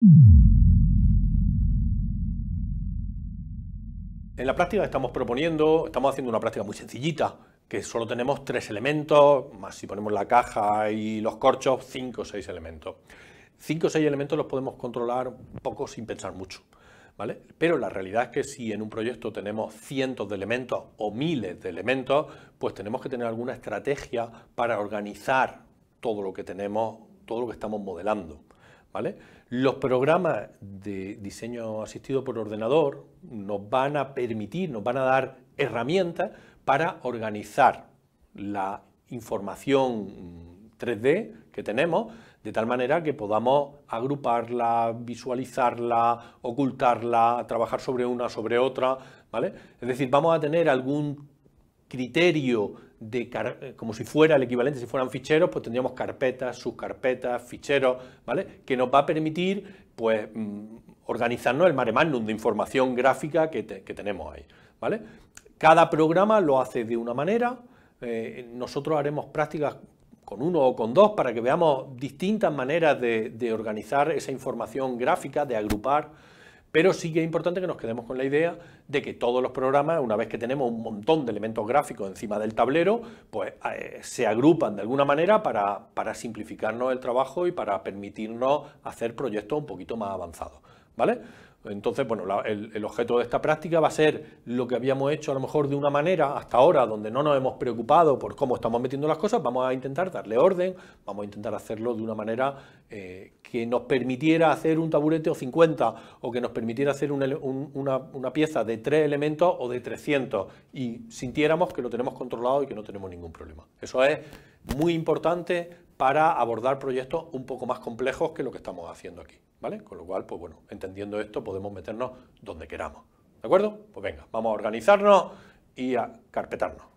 En la práctica estamos proponiendo, estamos haciendo una práctica muy sencillita, que solo tenemos tres elementos, más si ponemos la caja y los corchos, cinco o seis elementos. Cinco o seis elementos los podemos controlar un poco sin pensar mucho. ¿Vale? Pero la realidad es que si en un proyecto tenemos cientos de elementos o miles de elementos, pues tenemos que tener alguna estrategia para organizar todo lo que tenemos, todo lo que estamos modelando. Los programas de diseño asistido por ordenador nos van a permitir, nos van a dar herramientas para organizar la información 3D que tenemos de tal manera que podamos agruparla, visualizarla, ocultarla, trabajar sobre una, sobre otra, ¿vale? Es decir, vamos a tener algún criterio eh, como si fuera el equivalente, si fueran ficheros, pues tendríamos carpetas, subcarpetas, ficheros, ¿vale? Que nos va a permitir, pues, mm, organizarnos el mare de información gráfica que, tenemos ahí, ¿vale? Cada programa lo hace de una manera, eh, nosotros haremos prácticas con uno o con dos para que veamos distintas maneras de organizar esa información gráfica, de agrupar, pero sí que es importante que nos quedemos con la idea de que todos los programas, una vez que tenemos un montón de elementos gráficos encima del tablero, pues eh, se agrupan de alguna manera para, para simplificarnos el trabajo y para permitirnos hacer proyectos un poquito más avanzados. ¿Vale? Entonces, bueno, el, objeto de esta práctica va a ser lo que habíamos hecho a lo mejor de una manera hasta ahora, donde no nos hemos preocupado por cómo estamos metiendo las cosas, vamos a intentar darle orden, vamos a intentar hacerlo de una manera eh, que nos permitiera hacer un taburete o 50, o que nos permitiera hacer una, una, pieza de tres elementos o de 300, y sintiéramos que lo tenemos controlado y que no tenemos ningún problema. Eso es muy importante para abordar proyectos un poco más complejos que lo que estamos haciendo aquí, ¿vale? Con lo cual, pues bueno, entendiendo esto podemos meternos donde queramos, ¿de acuerdo? Pues venga, vamos a organizarnos y a carpetarnos.